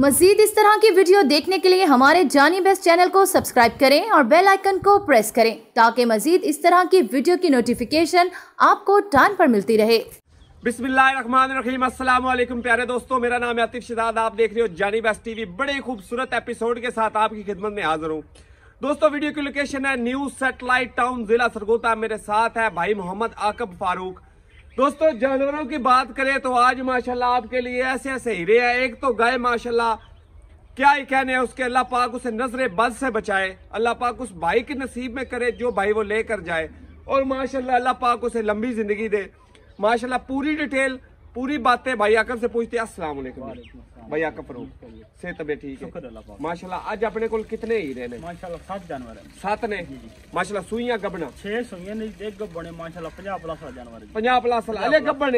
मजीद इस तरह की वीडियो देखने के लिए हमारे जानी बेस्ट चैनल को सब्सक्राइब करें और बेल आइकन को प्रेस करें ताकि मजीद इस तरह की वीडियो की नोटिफिकेशन आपको टाइम पर मिलती रहे बिस्मिल्लाम प्यारे दोस्तों मेरा नाम है आतिफ शिदाद आप देख रहे हो जानी बेस्ट टीवी बड़े खूबसूरत एपिसोड के साथ आपकी खिदमत में हाजिर हूँ दोस्तों वीडियो की लोकेशन है न्यू सेटेलाइट टाउन जिला सरगोता मेरे साथ है भाई मोहम्मद आकब फारूक दोस्तों जानवरों की बात करें तो आज माशाल्लाह आपके लिए ऐसे ऐसे हीरे हैं एक तो गाय माशाल्लाह क्या ही कहने है उसके अल्लाह पाक उसे नजरे बद से बचाए अल्लाह पाक उस भाई के नसीब में करे जो भाई वो लेकर जाए और माशाल्लाह अल्लाह पाक उसे लंबी जिंदगी दे माशाल्लाह पूरी डिटेल पूरी बातें भाई आकम से पूछते अस्सलाम वालेकुम भाई आकम फरूक से तबीयत ठीक है माशा अज अपने को कितने ही ने सात ने माशाल्लाह सुइया गबना छह सुइया ने एक जानवर है 50 प्लस अले गब्बन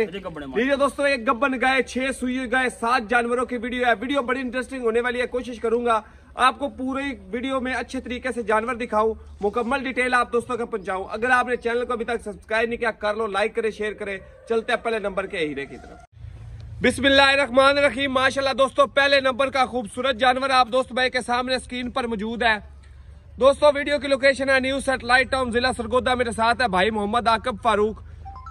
है दोस्तों एक गबन गए छह सुई गए सात जानवरों की वीडियो है वीडियो बड़ी इंटरेस्टिंग होने वाली है कोशिश करूंगा आपको पूरे वीडियो में अच्छे तरीके से जानवर दिखाऊं मुकम्मल डिटेल आप दोस्तों का पहुंचाऊं अगर आपने चैनल को अभी तक सब्सक्राइब नहीं किया कर लो लाइक करें शेयर करें चलते हैं पहले नंबर के हीरे की तरफ बिस्मिल्लाहमान रहीम माशाल्लाह दोस्तों पहले नंबर का खूबसूरत जानवर आप दोस्त भाई के सामने स्क्रीन पर मौजूद है दोस्तों वीडियो की लोकेशन है न्यू सेटेलाइट टाउन जिला सरगोदा मेरे साथ है भाई मोहम्मद आकब फारूक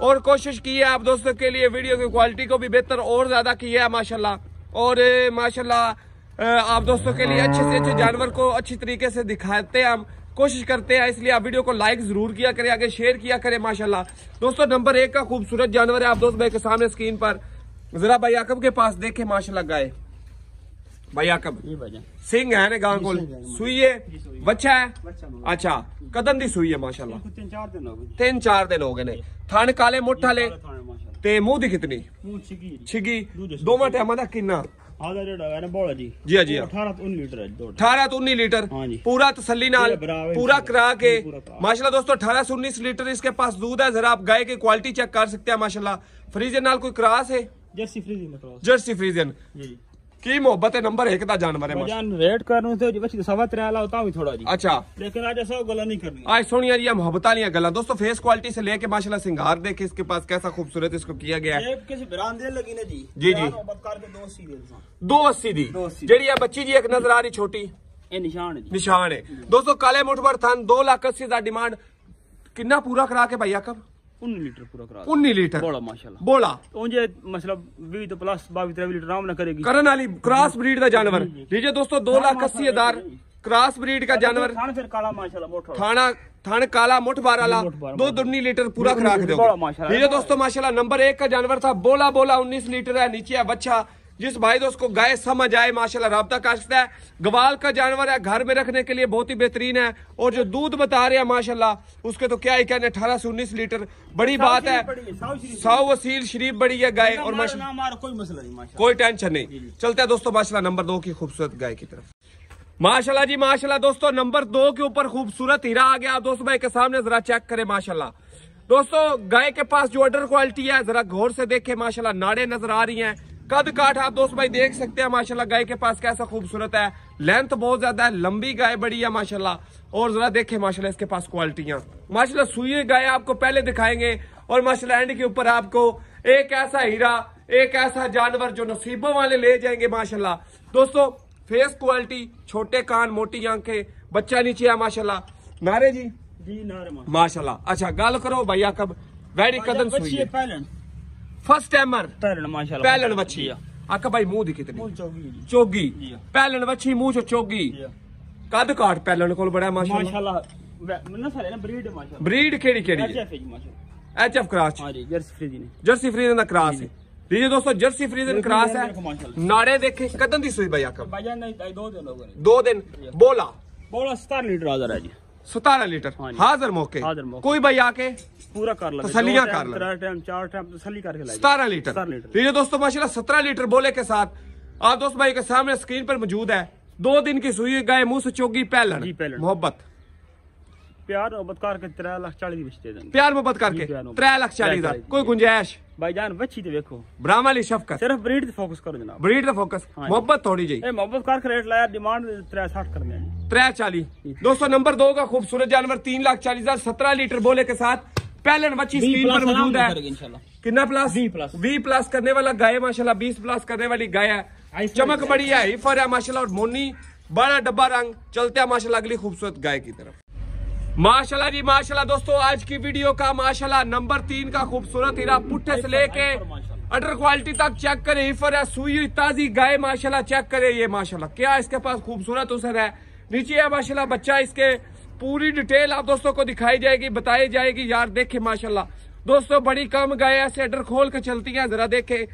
और कोशिश की है आप दोस्तों के लिए वीडियो की क्वालिटी को भी बेहतर और ज्यादा की है माशाल्लाह और माशाल्लाह અબ દોસ્તો કે લિયે અચ્છે સે અચ્છે જનવર કો અચ્છે તરીકે સે દિખاتے હમ કોશિશ કરતે હૈ اس لیے આ વિડિયો કો લાઈક જરૂર કિયા કરે આગે શેર કિયા કરે માશાઅલ્લા દોસ્તો નંબર 1 કા ખુબસૂરત જનવર હે આપ દોસ્તો બહે કે સામે સ્ક્રીન પર જરા ભાઈ અકબ કે પાસ દેખે માશાઅલ્લા ગાય ભાઈ અકબ જી ભાઈ સિંહ હે ને ગાંકો સુઈય વછા હે અચ્છા કદમ દી સુઈ હે માશાઅલ્લા તીન ચાર દિન હો ભાઈ તીન ચાર દિન હો ગેને થાન કાલે મોઠ થલે તે મોહ દી કિતની મોં છગી છગી દોમા ટાઈમ આ દા કીના हाँ, हाँ। तो लीटर तो हाँ पूरा तसली पूरा करा के दोस्तों अठारह से उन्नीस लीटर इसके पास दूध है जरा आप गाय की क्वालिटी चेक कर सकते हैं कोई क्रास है जर्सी फ्रीजन जर्सी फ्रीजन की मोहब्बत है नंबर एक दा जानवर है जान रेट करनो से बस सवा त्रे वाला होता हूं थोड़ा जी अच्छा लेकिन आज ऐसा गला नहीं करनी आज सोनी ये मोहब्बत वाली गला दोस्तों फेस क्वालिटी से लेके माशाल्लाह सिंगार देखे इसके पास कैसा खूबसूरत इसको किया गया है किसी ब्रांड लगी ना जी जी जी दो अस्सी दी जेडी बच्ची जी एक नजर आ रही छोटी निशान है निशान है दोस्तों काले मुठभर थान दो लाख अस्सी हजार डिमांड किन्ना पूरा करा के भाई आकब उन्नी लीटर पूरा करा उन्नी लीटर बोला माशाल्लाह बोला तो मतलब 20 तो प्लस 22 23 लीटर करेगी करन वाली क्रॉस ब्रीड का जानवर लीजिए दोस्तों 2 लाख 80 हजार क्रॉस ब्रीड का अच्छा, जानवर थाना फिर काला माशाल्लाह मोठा थाना थान काला मुठ बाराला दो दुन्नी लीटर पूरा खुराक दो दोस्तों माशाल्लाह नंबर एक का जानवर था बोला बोला उन्नीस लीटर है नीचे है बच्चा जिस भाई दोस्त को गाय समझ आए माशाल्लाह रबता कर सकता है गवाल का जानवर है घर में रखने के लिए बहुत ही बेहतरीन है और जो दूध बता रहे हैं माशाल्लाह उसके तो क्या ही कहने अठारह से उन्नीस लीटर बड़ी बात है सौ वसील शरीफ बड़ी है गाय और माशा कोई मसला नहीं कोई टेंशन नहीं चलते हैं दोस्तों माशाला नंबर दो की खूबसूरत गाय की तरफ माशाल्लाह जी माशाल्लाह दोस्तों नंबर दो के ऊपर खूबसूरत हीरा आ गया दोस्तों भाई के सामने जरा चेक करे माशाल्लाह दोस्तों गाय के पास जो ऑर्डर क्वालिटी है जरा गौर से देखें माशाल्लाह नाड़े नजर आ रही हैं कद काट आप दोस्त भाई देख सकते हैं माशाल्लाह गाय के पास कैसा खूबसूरत है लेंथ बहुत ज्यादा है लंबी गाय बड़ी है माशाल्लाह और जरा देखें माशाल्लाह इसके पास क्वालिटियां माशाल्लाह सुई गाय आपको पहले दिखाएंगे और माशाल्लाह एंड के ऊपर आपको एक ऐसा हीरा एक ऐसा जानवर जो नसीबों वाले ले जाएंगे माशाला दोस्तों फेस क्वालिटी छोटे कान मोटी आंखें बच्चा नीचे है माशाला नारे जी जी नारे माशाला अच्छा गल करो भैया कब वेरी कदम सुई ਫਸਟ ਟਾਈਮਰ ਪਹਿਲਣ ਮਾਸ਼ਾਅੱਲਾ ਪਹਿਲਣ ਵੱਛੀ ਆ ਅੱਖ ਭਾਈ ਮੂੰਹ ਦਿਖੀ ਤੇ ਚੋਗੀ ਚੋਗੀ ਪਹਿਲਣ ਵੱਛੀ ਮੂੰਹ ਚੋ ਚੋਗੀ ਕੱਦ ਕਾਟ ਪਹਿਲਣ ਕੋਲ ਬੜਾ ਮਾਸ਼ਾਅੱਲਾ ਮਾਸ਼ਾਅੱਲਾ ਬ੍ਰੀਡ ਕਿਹੜੀ ਕਿਹੜੀ ਐਚ ਐਫ ਕ੍ਰਾਸ ਜਰਸੀ ਫਰੀਦੀ ਨੇ ਜਰਸੀ ਫਰੀਦੀ ਦਾ ਕ੍ਰਾਸ ਜੀ ਜੀ ਦੋਸਤੋ ਜਰਸੀ ਫਰੀਦੀ ਦਾ ਕ੍ਰਾਸ ਹੈ ਨਾੜੇ ਦੇਖੇ ਕਦੋਂ ਦੀ ਸੂਈ ਬਈ ਆਕਮ ਬਾਈ ਜਾਨ ਦੋ ਦਿਨ ਹੋ ਗਏ ਦੋ ਦਿਨ ਬੋਲਾ ਬੋਲਾ 70 ਲੀਟਰ ਹੈ ਜੀ सतारह लीटर हाँ हाजिर मौके हाजिर मौके कोई भाई आके पूरा कर लो कर सतारह लीटर लीजिए दोस्तों माशा सत्रह लीटर बोले के साथ आप दोस्त भाई के सामने स्क्रीन पर मौजूद है दो दिन की सुई गए मुंह से चौकी पहलन मोहब्बत प्यार मोहब्बत करके त्रै लख चाली बेच प्यार मोहब्बत करके त्रै लख चाली कोई गुंजाइश भाई जान वच्छी देखो ब्राह्मण वाली शफकत सिर्फ ब्रीड फोकस करो जना ब्रीड दा हाँ फोकस मोहब्बत थोड़ी जी मोहब्बत करके रेट लाया डिमांड 360 करने त्रै चाली दो सौ नंबर दो का खूबसूरत जानवर तीन लाख चालीस हजार सत्रह लीटर बोले के साथ पहले वच्छी स्क्रीन पर मौजूद है कितना plus V plus V plus करने वाला गाय माशाल्लाह बीस प्लस करने वाली गाय है चमक बड़ी है हिफर है माशाल्लाह और मोनी बड़ा डब्बा रंग चलते हैं माशाल्लाह अगली खूबसूरत गाय की तरफ माशाल्लाह जी माशाल्लाह दोस्तों आज की वीडियो का माशाल्लाह नंबर तीन का खूबसूरत हीरा पुट्ठे से लेके अटर क्वालिटी तक चेक करें हिफर है सुई ताजी गाय माशाल्लाह चेक करें ये माशाल्लाह क्या इसके पास खूबसूरत उसर है नीचे है माशाल्लाह बच्चा इसके पूरी डिटेल आप दोस्तों को दिखाई जाएगी बताई जाएगी यार देखे माशाला दोस्तों बड़ी कम गाय ऐसे अडर खोल के चलती है जरा देखे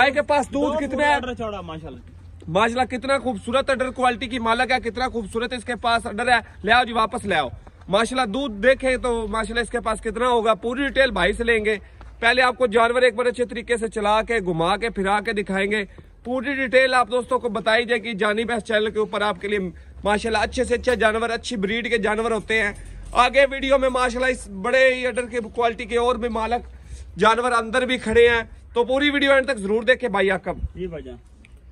गाय के पास दूध कितना है माशाला कितना खूबसूरत अडर क्वालिटी की मालक है कितना खूबसूरत इसके पास अडर है ले आओ जी वापस ले आओ माशाल्लाह दूध देखें तो माशाल्लाह इसके पास कितना होगा पूरी डिटेल भाई से लेंगे पहले आपको जानवर एक बार अच्छे तरीके से चला के घुमा के फिरा के दिखाएंगे पूरी डिटेल आप दोस्तों को बताई जाएगी जानी बहस चैनल के ऊपर आपके लिए माशाल्लाह अच्छे से अच्छे जानवर अच्छी ब्रीड के जानवर होते हैं आगे वीडियो में माशाल्लाह इस बड़े ही अडर के क्वालिटी के और भी मालक जानवर अंदर भी खड़े हैं तो पूरी वीडियो एंड तक जरूर देखे भाई आकम जी भाई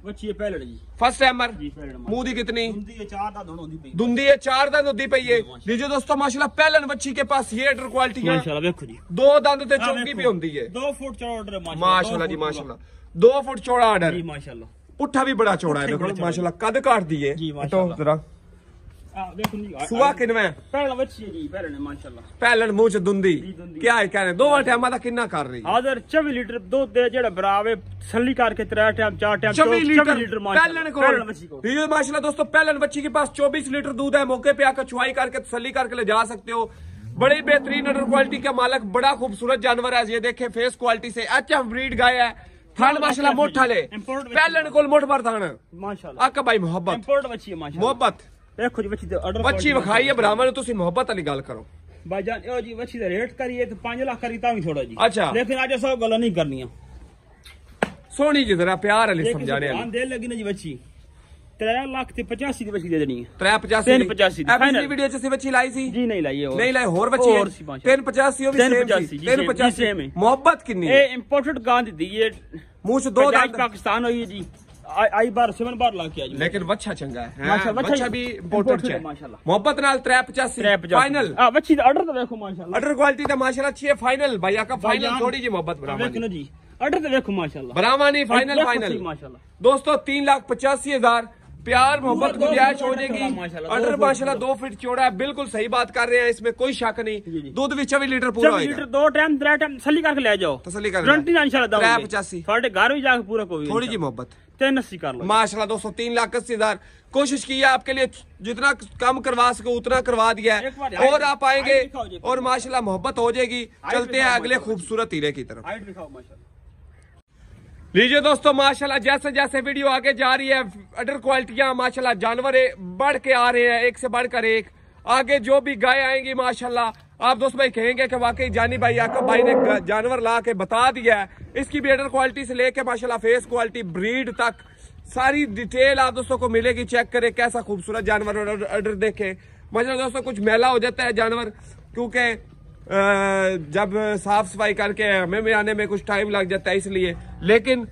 ਬੱਚੀ ਪਹਿਲੜ ਜੀ ਫਸਟ ਟਾਈਮਰ ਮੂੰਹ ਦੀ ਕਿਤਨੀ ਦੁੰਦੀ ਹੈ ਚਾਰ ਦਾ ਦੁਣ ਹੁੰਦੀ ਪਈ ਦੁੰਦੀ ਹੈ ਚਾਰ ਦਾ ਦੁੰਦੀ ਪਈ ਹੈ ਲੀਜੋ ਦੋਸਤੋ ਮਾਸ਼ਾਅੱਲਾ ਪਹਿਲਣ ਬੱਚੀ ਕੇ ਪਾਸ ਇਹ ਆਰਡਰ ਕੁਆਲਿਟੀ ਹੈ ਮਾਸ਼ਾਅੱਲਾ ਵੇਖੋ ਜੀ ਦੋ ਦੰਦ ਤੇ ਚੌਂਕੀ ਵੀ ਹੁੰਦੀ ਹੈ 2 ਫੁੱਟ ਚੌੜਾ ਆਰਡਰ ਮਾਸ਼ਾਅੱਲਾ ਜੀ ਮਾਸ਼ਾਅੱਲਾ 2 ਫੁੱਟ ਚੌੜਾ ਆਰਡਰ ਜੀ ਮਾਸ਼ਾਅੱਲਾ पुट्ठा भी बड़ा चौड़ा है माशाल्लाह कद काट दिए तो जरा जा सकते हो बड़ी बेहतरीन क्वालिटी का मालक बड़ा खूबसूरत जानवर है ये देखे फेस क्वालिटी से एच एम ब्रीड गाय है थान माशाल्लाह मोटा मोट भाई मोहब्बत मोहब्बत ਵੇਖੋ ਜੀ ਵੱਛੀ ਦੇ ਆਰਡਰ ਵੱਛੀ ਵਿਖਾਈ ਹੈ ਬ੍ਰਾਹਮਣ ਨੂੰ ਤੁਸੀਂ ਮੁਹੱਬਤ ਵਾਲੀ ਗੱਲ ਕਰੋ ਜਾਨ ਇਹੋ ਜੀ ਵੱਛੀ ਦਾ ਰੇਟ ਕਰੀਏ ਤੇ 5 ਲੱਖ ਕਰੀ ਤਾਂ ਵੀ ਥੋੜਾ ਜੀ ਅੱਛਾ ਲੇਕਿਨ ਅੱਜ ਸਭ ਗੱਲਾਂ ਨਹੀਂ ਕਰਨੀਆਂ ਸੋਹਣੀ ਜੀ ਜ਼ਰਾ ਪਿਆਰ ਵਾਲੀ ਸਮਝਾਣੇ ਆਂ ਦੇ ਲੱਗੀ ਨਾ ਜੀ ਵੱਛੀ 3 ਲੱਖ ਤੇ 85 ਦੀ ਵੱਛੀ ਦੇ ਦੇਣੀ ਹੈ 3 85 ਦੀ ਫਾਈਨਲ ਵੀਡੀਓ ਚ ਸੀ ਵੱਛੀ ਲਾਈ ਸੀ ਜੀ ਨਹੀਂ ਲਾਈ ਹੋਰ ਨਹੀਂ ਲਾਈ ਹੋਰ ਵੱਛੀ ਸੀ ਉਹ ਵੀ ਸੇਮ ਸੀ ਹੈ ਮੁਹੱਬਤ ਕਿੰਨੀ ਇਹ ਇੰਪੋਰਟਡ ਗਾਂ ਦਿੱਤੀ ਹੈ ਮੂੰਹ ਚ ਦੋ ਦਾਗ ਪਾਕਿਸਤਾਨ ਹੋਈ ਜੀ ਆਈ 385 थोड़ी जी मोहब्बत जी तो देखो माशाल्लाह फाइनल फाइनल माशाल्लाह दोस्तों प्यार मोहब्बत को हो जाएगी अंडर माशाल्लाह दो फीट चौड़ा है बिल्कुल सही बात कर रहे हैं इसमें कोई शक नहीं दूध भी चौबीस लीटर पूरा लीटर दो टाइम त्रे टाइम तसली करके ले जाओ तसली कर पचासी घर भी जाकर पूरा थोड़ी जी मोहब्बत तैनसी कर लो माशाल्लाह दोस्तों तीन लाख अस्सी हजार कोशिश की है आपके लिए जितना कम करवा सको उतना करवा दिया है और आप आएंगे और माशाल्लाह मोहब्बत हो जाएगी चलते हैं अगले खूबसूरत हीरे की तरफ लीजिए दोस्तों माशाल्लाह जैसे जैसे वीडियो आगे जा रही है अडर क्वालिटियां माशाल्लाह जानवर बढ़ के आ रहे हैं एक से बढ़कर एक आगे जो भी गाय आएंगी माशाल्लाह आप दोस्त भाई कहेंगे कि वाकई जानी भाई आपका भाई ने जानवर ला के बता दिया है इसकी बेटर क्वालिटी से लेके माशाल्लाह फेस क्वालिटी ब्रीड तक सारी डिटेल आप दोस्तों को मिलेगी चेक करें कैसा खूबसूरत जानवर ऑर्डर देखे मजा दोस्तों कुछ मेला हो जाता है जानवर क्योंकि जब साफ सफाई करके हमें भी आने में कुछ टाइम लग जाता है इसलिए लेकिन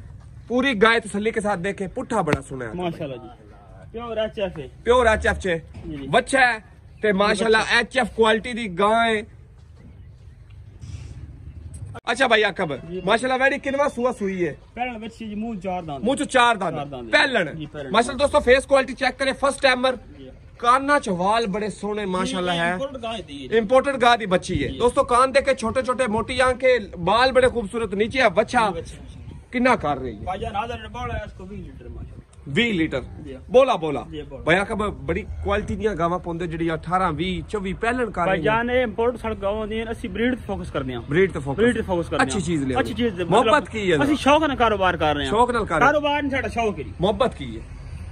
पूरी गाय तसली के साथ देखे पुट्ठा बड़ा सुना है माशाल्लाह जी pure H F pure H F बच्चा है ਤੇ ਮਾਸ਼ਾਅੱਲਾ ਐਚਐਫ ਕੁਆਲਿਟੀ ਦੀ ਗਾਂ ਹੈ अच्छा भाई आकब माशाल्लाह वेरी किनवा सुआ सुई है पहलन विच जी मुंह चार दांत मुंह चार दांत पहलन माशाल्लाह दोस्तों फेस क्वालिटी चेक करें फर्स्ट टाइमर काना चवाल बड़े सोने माशाल्लाह है इम्पोर्टेड गाय दी बच्ची है दोस्तों कान देखे छोटे छोटे मोटी आंखें बाल बड़े खूबसूरत नीचे है बच्चा किन्ना कर रही है 20 ਲੀਟਰ ਬੋਲਾ ਬੋਲਾ ਭਇਆ ਕਬ ਬੜੀ ਕੁਆਲਿਟੀ ਦੀਆਂ ਗਾਵਾਂ ਪਾਉਂਦੇ ਜਿਹੜੀ 18 20 24 ਪਹਿਲਣ ਕਰ ਰਹੀ ਭਾਈਜਾਨ ਇਹ ਇੰਪੋਰਟ ਸੜ ਗਾਵਾਂ ਦੀਆਂ ਅਸੀਂ ਬਰੀਡ ਤੇ ਫੋਕਸ ਕਰਦੇ ਹਾਂ ਬਰੀਡ ਤੇ ਫੋਕਸ ਬਰੀਡ ਤੇ ਫੋਕਸ ਕਰਦੇ ਹਾਂ ਅੱਛੀ ਚੀਜ਼ ਲਿਆ ਅੱਛੀ ਚੀਜ਼ ਮੁਹੱਬਤ ਕੀ ਹੈ ਅਸੀਂ ਸ਼ੌਕ ਨਾਲ ਕਾਰੋਬਾਰ ਕਰ ਰਹੇ ਹਾਂ ਸ਼ੌਕ ਨਾਲ ਕਰ ਕਾਰੋਬਾਰ ਨਹੀਂ ਸਾਡਾ ਸ਼ੌਕ ਹੈ ਜੀ ਮੁਹੱਬਤ ਕੀ ਹੈ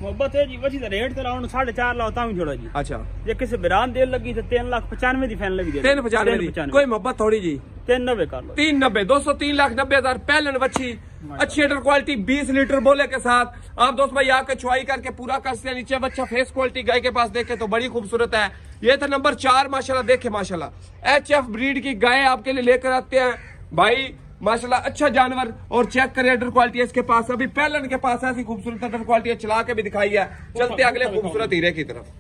ਮੁਹੱਬਤ ਹੈ ਜੀ ਵਜੀ ਦਾ ਰੇਟ ਤੇ ਲਾਉਣ 4.5 ਲਾਓ ਤਾਂ ਵੀ ਛੋੜਾ ਜੀ ਅੱਛਾ ਜੇ ਕਿਸੇ ਬਿਰਾਨ ਦੇਣ ਲੱਗੀ ਤੇ 3 ਲੱਖ 95 ਦੀ ਫੈਨ ਲੱਗੀ 3 95 ਦੀ ਕੋਈ ਮੁਹੱਬਤ ਥੋੜੀ ਜੀ 390 ਕਰ ਲਓ 390 203 ਲੱਖ 90 ਹਜ਼ਾਰ ਪਹਿਲਣ ਵੱਛੀ अच्छी एडर क्वालिटी 20 लीटर बोले के साथ आप दोस्त भाई आकर चुआई करके पूरा कर सकते नीचे बच्चा फेस क्वालिटी गाय के पास देखे तो बड़ी खूबसूरत है ये था नंबर चार माशाल्लाह देखे माशाल्लाह एच एफ ब्रीड की गाय आपके लिए लेकर आते हैं भाई माशाल्लाह अच्छा जानवर और चेक करें एडर क्वालिटी इसके पास अभी पहलन के पास ऐसी खूबसूरत एडर क्वालिटी चला के भी दिखाई है चलते अगले खूबसूरत हीरे की तरफ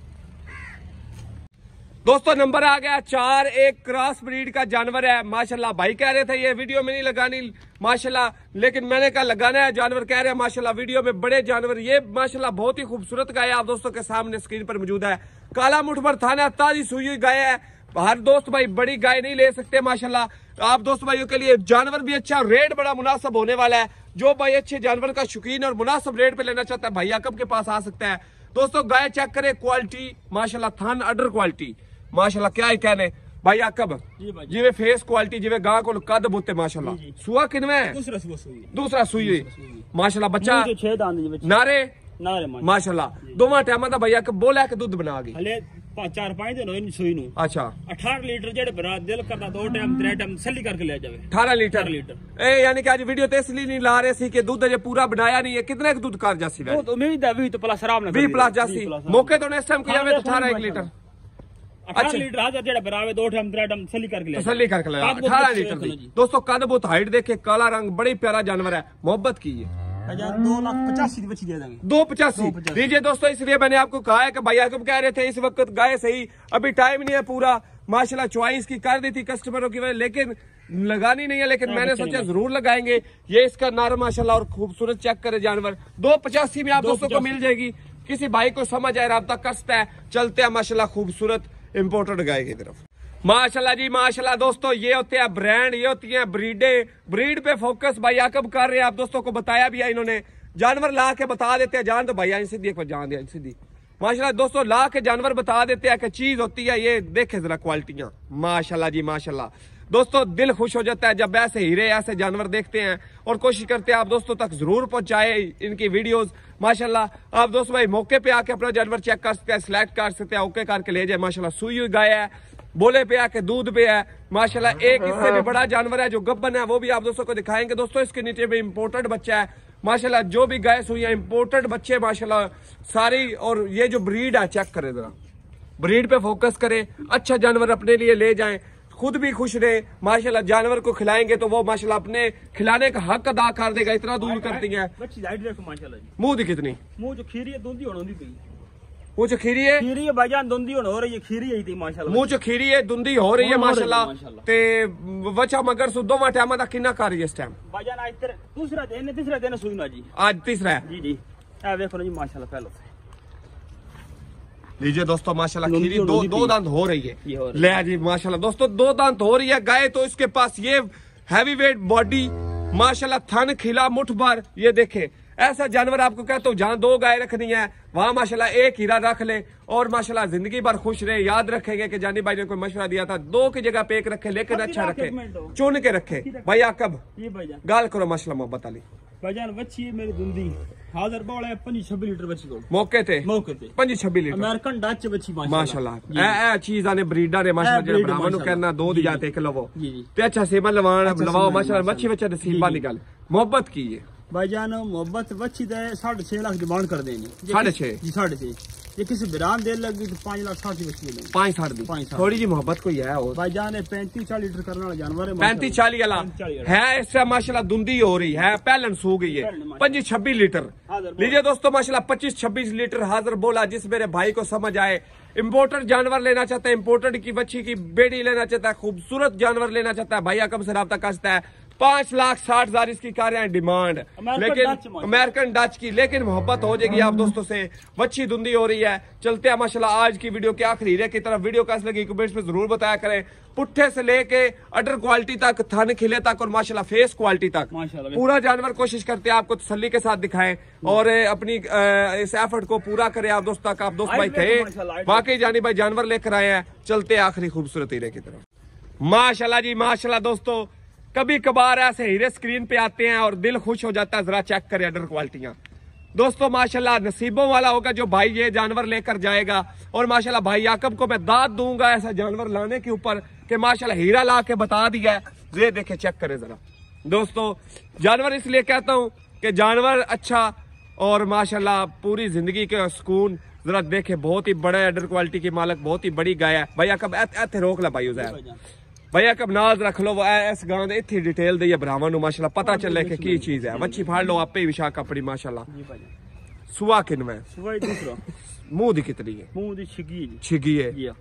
दोस्तों नंबर आ गया चार एक क्रॉस ब्रीड का जानवर है माशाल्लाह भाई कह रहे थे ये वीडियो में नहीं लगानी माशाल्लाह लेकिन मैंने कहा लगाना है जानवर कह रहे हैं माशाल्लाह वीडियो में बड़े जानवर ये माशाल्लाह बहुत ही खूबसूरत गाय आप दोस्तों के सामने स्क्रीन पर मौजूद है काला मुठभर थाना ताजी सुई गाय है हर दोस्त भाई बड़ी गाय नहीं ले सकते माशाला आप दोस्त भाइयों के लिए जानवर भी अच्छा रेट बड़ा मुनासब होने वाला है जो भाई अच्छे जानवर का शौकीन और मुनासब रेट पे लेना चाहता है भाई याकब के पास आ सकता है दोस्तों गाय चेक करें क्वालिटी माशाल्लाह थान अडर क्वालिटी ਮਾਸ਼ਾਅੱਲਾ ਕਿਆ ਹੀ ਕਹਨੇ ਭਾਈ ਆਕਬ ਜਿਵੇਂ ਫੇਸ ਕੁਆਲਿਟੀ ਜਿਵੇਂ ਗਾਹ ਕੋਲ ਕੱਦ ਬੁੱਤੇ ਮਾਸ਼ਾਅੱਲਾ ਸੂਆ ਕਿਨਵੇਂ ਦੂਸਰਾ ਸੂਆ ਸੂਈ ਦੂਸਰਾ ਸੂਈ ਮਾਸ਼ਾਅੱਲਾ ਬੱਚਾ छह दांत जी बच्चे नारे ਨਾਰੇ ਮਾਸ਼ਾਅੱਲਾ ਦੋਵਾਂ ਟਾਈਮਾਂ ਦਾ ਭਾਈ ਆਕਬ ਬੋਲਿਆ ਕਿ ਦੁੱਧ ਬਣਾ ਗਈ ਹਲੇ ਚਾਰ ਪੰਜ ਦਿਨ ਹੋਏ ਸੂਈ ਨੂੰ ਅੱਛਾ 18 ਲੀਟਰ ਜਿਹੜੇ ਬਣਾ ਦਿਲ ਕਰਦਾ ਦੋ ਟਾਈਮ ਤਰੇ ਟਾਈਮ ਸੱਲੀ ਕਰਕੇ ਲੈ ਜਾਵੇ 18 ਲੀਟਰ ਲੀਟਰ ਇਹ ਯਾਨੀ ਕਿ ਅੱਜ ਵੀਡੀਓ ਤੇ ਇਸ ਲਈ ਨਹੀਂ ਲਾ ਰਹੇ ਸੀ ਕਿ ਦੁੱਧ ਅਜੇ ਪੂਰਾ ਬਣਾਇਆ ਨਹੀਂ ਹੈ ਕਿੰਨਾ ਕੁ ਦੁੱਧ ਕਰ ਜਾਸੀ ਵੈਸੇ ਉਹ ਮੈਂ ਵੀ ਦਾ ਵੀ 20 ਪਲੱਸ ਆਰਾਮ ਨਾਲ 20 ਪਲੱਸ ਜਾਸੀ ਮੌਕੇ ਤੋਂ ਇਸ ਟਾਈਮ ਕਿ ਜਾਵੇ 18 1 ਲੀਟਰ अच्छा ਲੀਟਰ ਆ ਜਿਹੜਾ ਬਰਾਵੇ ਦੋ ਟਮ है मोहब्बत की है अच्छा, दो पचासी दीजिए दोस्तों इसलिए मैंने आपको कहा है कि भाई याकूब कह रहे थे इस वक्त गाय सही अभी टाइम नहीं है पूरा माशाला चॉइस की कर दी थी कस्टमरों की वजह लेकिन लगानी नहीं है लेकिन मैंने सोचा जरूर लगाएंगे ये इसका नार माशाल्लाह और खूबसूरत चेक करे जानवर दो पचासी में आप दोस्तों को मिल जाएगी किसी भाई को समझ आए रहा कर है चलते हैं माशाला खूबसूरत इम्पोर्टेड गाय की तरफ माशाल्लाह जी माशाल्लाह दोस्तों ये होते हैं ब्रांड ये होती हैं ब्रीडे ब्रीड पे फोकस भाई याकब कर रहे हैं आप दोस्तों को बताया भी है इन्होंने जानवर ला के बता देते हैं जान तो भाई आई सीधी एक बार जान दिया सीधी माशाल्लाह दोस्तों ला के जानवर बता देते हैं कि चीज होती है ये देखे जरा क्वालिटियां माशाल्लाह जी माशाल्लाह दोस्तों दिल खुश हो जाता है जब ऐसे हीरे ऐसे जानवर देखते हैं और कोशिश करते हैं आप दोस्तों तक जरूर पहुंचाए इनकी वीडियोस माशाल्लाह आप दोस्तों भाई मौके पे आके अपना जानवर चेक कर सकते हैं सिलेक्ट कर सकते हैं ओके करके ले जाए माशाल्लाह सुई गाय है बोले पे आके दूध पे है माशाल्लाह एक इससे भी बड़ा जानवर है जो गब्बन है वो भी आप दोस्तों को दिखाएंगे दोस्तों इसके नीचे भी इम्पोर्टेंट बच्चा है माशाला जो भी गाय सुई है इम्पोर्टेंट बच्चे माशाला सारी और ये जो ब्रीड है चेक करे जरा ब्रीड पे फोकस करें अच्छा जानवर अपने लिए ले जाएं खुद भी खुश रहे माशाल्लाह जानवर को खिलाएंगे तो वो माशाल्लाह अपने खिलाने का हक अदा कर देगा इतना दूर करती है मुंह की कितनी मुंह जो खीरी है दूध ही होनी पी मुंह चो खीरी है खीरी है भाईजान दुंदी हो रही है खीरी है थी माशाल्लाह मुंह चो खीरी है दुंदी हो रही है माशाल्लाह ਤੇ ਵਛਾ ਮਗਰ ਸੋ ਦੋਵਾਂ ਟਾਈਮਾਂ ਦਾ ਕਿੰਨਾ ਕਰ ਰਹੀ ਹੈ ਇਸ ਟਾਈਮ ਭਾਈਜਾਨ ਅੱਜ ਤੇਰਾ ਦੂਸਰਾ ਦਿਨ ਤੀਸਰਾ ਦਿਨ ਸੂਈ ਨਾ ਜੀ ਅੱਜ ਤੀਸਰਾ ਜੀ ਜੀ ਆ ਵੇਖੋ ਜੀ ਮਾਸ਼ਾਅੱਲਾ ਪਹਿਲੋ लीजिए दोस्तों माशाल्लाह खीरी दो दो दांत हो रही है ले आज माशाल्लाह दोस्तों दो दांत हो रही है गाय तो इसके पास ये हैवी वेट बॉडी माशाल्लाह थन खिला मुठ भर ये देखें ऐसा जानवर आपको कहता तो हूँ जहां दो गाय रखनी है वहां माशाल्लाह एक हीरा रख ले और माशाल्लाह जिंदगी भर खुश रहे याद रखेंगे कि जानी भाई ने कोई मशवरा दिया था दो की जगह पे एक रखे लेकिन अच्छा रखे चुन के रखे भैया कब गाल करो माशाला मोहब्बत अली चीज आने दो लवो ते अच्छा, अच्छा मोहब्बत की है भाईजान मोहब्बत बच्ची दे साढ़े छह लाख डिमांड कर देनी साढ़े छह जी साढ़े छह ये किसी बिराम देर लग गई तो पांच लाख साठ बच्ची लेंगे पांच साठ दी पाँच थोड़ी जी मोहब्बत कोई है और भाई जान पैंतीस चालीस लीटर करने वाला जानवर है पैंतीस चालीस वाला है इससे माशाल्लाह धुंधी हो रही है बैलेंस हो गई है पच्चीस छब्बीस लीटर लीजिए दोस्तों माशाल्लाह पच्चीस छब्बीस लीटर हाजिर बोला जिस मेरे भाई को समझ आए इम्पोर्टेड जानवर लेना चाहता है इम्पोर्टेड की बच्ची की बेटी लेना चाहता है खूबसूरत जानवर लेना चाहता है भाई अकम से रहा है पांच लाख साठ हजार इसकी कारें डिमांड लेकिन अमेरिकन डच की लेकिन मोहब्बत हो जाएगी आप दोस्तों से बच्ची धुंधी हो रही है चलते हैं माशाला आज की वीडियो के आखिरी हीरे की तरफ वीडियो कैसे लगी कमेंट्स में जरूर बताया करें पुट्ठे से लेके अडर क्वालिटी तक थन खिले तक और माशाल्लाह फेस क्वालिटी तक पूरा जानवर कोशिश करते हैं आपको तसली के साथ दिखाएं और अपनी इस एफर्ट को पूरा करें आप दोस्त तक आप दोस्त भाई थे तो वाकई जानी भाई जानवर लेकर आए हैं चलते आखिरी खूबसूरत हीरे की तरफ माशाला जी माशाला दोस्तों कभी कभार ऐसे हीरे स्क्रीन पे आते हैं और दिल खुश हो जाता है जरा चेक करें अडर क्वालिटियां दोस्तों माशाल्लाह नसीबों वाला होगा जो भाई ये जानवर लेकर जाएगा और माशाल्लाह भाई याकब को मैं दाद दूंगा ऐसा जानवर लाने के ऊपर कि माशाल्लाह हीरा ला के बता दिया है तो ये देखे चेक करें जरा दोस्तों जानवर इसलिए कहता हूँ कि जानवर अच्छा और माशाल्लाह पूरी जिंदगी के सुकून जरा देखे बहुत ही बड़ा एडर क्वालिटी की मालक बहुत ही बड़ी गाय है भाई याकब ऐसे रोक ला भाई उजैर ਭਈਆ ਕਬ ਨਾਜ਼ ਰੱਖ ਲਓ ਇਸ ਗਾਂ ਦੇ ਇੱਥੇ ਡਿਟੇਲ ਦੇ ਭਰਾਵਾਂ ਨੂੰ ਮਾਸ਼ਾਅੱਲਾ ਪਤਾ ਚੱਲੇ ਕਿ ਕੀ ਚੀਜ਼ ਹੈ ਵੱਛੀ ਫੜ ਲਓ ਆਪੇ ਹੀ ਵਿਸ਼ਾ ਕਪੜੀ ਮਾਸ਼ਾਅੱਲਾ ਜੀ ਭਾਈ ਸੁਆ ਕਿਨਵੇਂ ਸੁਆ ਦੂਸਰਾ ਮੂੰਹ ਦੀ ਕਿਤਨੀ ਹੈ ਮੂੰਹ ਦੀ ਛਿੱਗੀ ਜੀ ਛਿਗੀ ਹੈ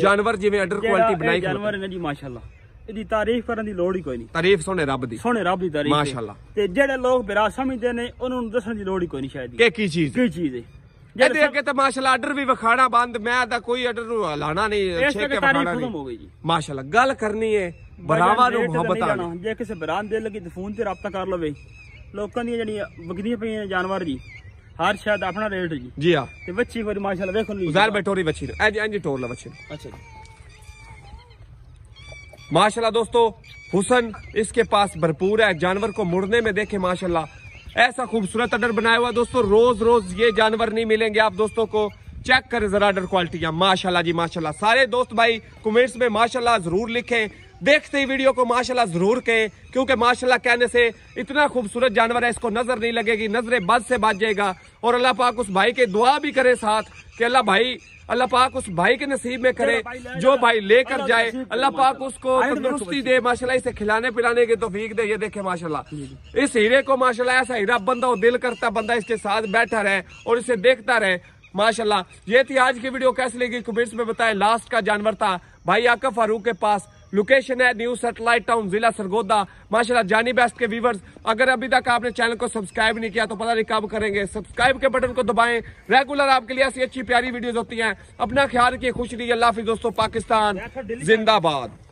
ਜਾਨਵਰ ਜਿਵੇਂ ਅੰਡਰ ਕੁਆਲਿਟੀ ਬਣਾਈ ਜਾਨਵਰ ਨੇ ਜੀ ਮਾਸ਼ਾਅੱਲਾ ਇਹਦੀ ਤਾਰੀਫ ਕਰਨ ਦੀ ਲੋੜ ਹੀ ਕੋਈ ਨਹੀਂ ਤਾਰੀਫ ਸੋਹਣੇ ਰੱਬ ਦੀ ਸੋਹਣੇ ਰੱਬ ਦੀ ਤਾਰੀਫ ਮਾਸ਼ਾਅੱਲਾ ਤੇ ਜਿਹੜੇ ਲੋਕ ਬਿਰਾ ਸਮਝਦੇ ਨੇ ਉਹਨਾਂ ਨੂੰ ਦੱਸਣ ਦੀ ਲੋੜ ਹੀ ਕੋਈ ਨਹੀਂ ਸ਼ਾਇਦ ਕੀ ਕੀ ਚੀਜ਼ ਕੀ ਚੀਜ਼ ਹੈ ਇਹਦੇ ਅੱਗੇ ਤਾਂ ਮਾਸ਼ਾਅੱਲਾ ਆਰਡਰ ਵੀ ਵਿਖਾਣਾ ਬੰਦ ਮੈਂ ਤਾਂ ਕੋਈ ਆਰਡਰ ਨੂੰ ਹਲਾਣਾ ਨਹੀਂ ਛੇਕ ਕੇ ਵਿਖਾਣਾ ਨਹੀਂ ਮਾਸ਼ਾਅੱਲਾ ਗੱਲ ਕਰਨੀ ਹੈ ਬਰਾਵਾ ਨੂੰ ਮੁਹੱਬਤ ਆ ਜੇ ਕਿਸੇ ਬਰਾਨ ਦੇ ਲੱਗੀ ਤਾਂ ਫੋਨ ਤੇ ਰਾਬਤਾ ਕਰ ਲਵੇ ਲੋਕਾਂ ਦੀਆਂ ਜਿਹੜੀਆਂ ਵਗਦੀਆਂ ਪਈਆਂ ਜਾਨਵਰ ਜੀ ਹਰ ਸ਼ਾਇਦ ਆਪਣਾ ਰੇਟ ਜੀ ਜੀ ਆ ਤੇ ਵੱਛੀ ਕੋਈ ਮਾਸ਼ਾਅੱਲਾ ਵੇਖੋ ਨਹੀਂ ਜ਼ਾਰ ਬੈਠੋਰੀ ਵੱਛੀ ਨੂੰ ਐਂ ਐਂ ਟੋਰ ਲਾ ਵੱਛੀ ਨੂੰ ਅੱਛਾ ਜੀ माशाल्लाह दोस्तों हुसन इसके पास भरपूर है जानवर को मुड़ने में देखे माशाल्लाह ऐसा खूबसूरत अडर बनाया हुआ दोस्तों रोज रोज ये जानवर नहीं मिलेंगे आप दोस्तों को चेक करें जरा अडर क्वालिटी माशाल्लाह जी माशाल्लाह सारे दोस्त भाई कमेंट्स में माशाल्लाह जरूर लिखें देखते ही वीडियो को माशाल्लाह जरूर कहें क्योंकि माशाल्लाह कहने से इतना खूबसूरत जानवर है इसको नजर नहीं लगेगी नजरें बद से बच जाएगा और अल्लाह पाक उस भाई के दुआ भी करे साथ कि अल्लाह भाई अल्लाह पाक उस भाई के नसीब में करे जो भाई लेकर जाए अल्लाह पाक उसको तंदुरुस्ती दे माशाल्लाह इसे खिलाने पिलाने की तोफीक दे ये देखे माशाल्लाह इस हीरे को माशाल्लाह ऐसा हीरा बंदा और दिल करता बंदा इसके साथ बैठा रहे और इसे देखता रहे माशाल्लाह ये थी आज की वीडियो कैसे लगी कमेंट्स में बताए लास्ट का जानवर था भाई आका फारूक के पास लोकेशन है न्यू सेटेलाइट टाउन जिला सरगोदा माशाला जानी बेस्ट के व्यूवर्स अगर अभी तक आपने चैनल को सब्सक्राइब नहीं किया तो पता नहीं कब करेंगे सब्सक्राइब के बटन को दबाएं रेगुलर आपके लिए ऐसी अच्छी प्यारी वीडियोस होती हैं अपना ख्याल रखिए खुश रहिए अल्लाह हाफिज दोस्तों पाकिस्तान जिंदाबाद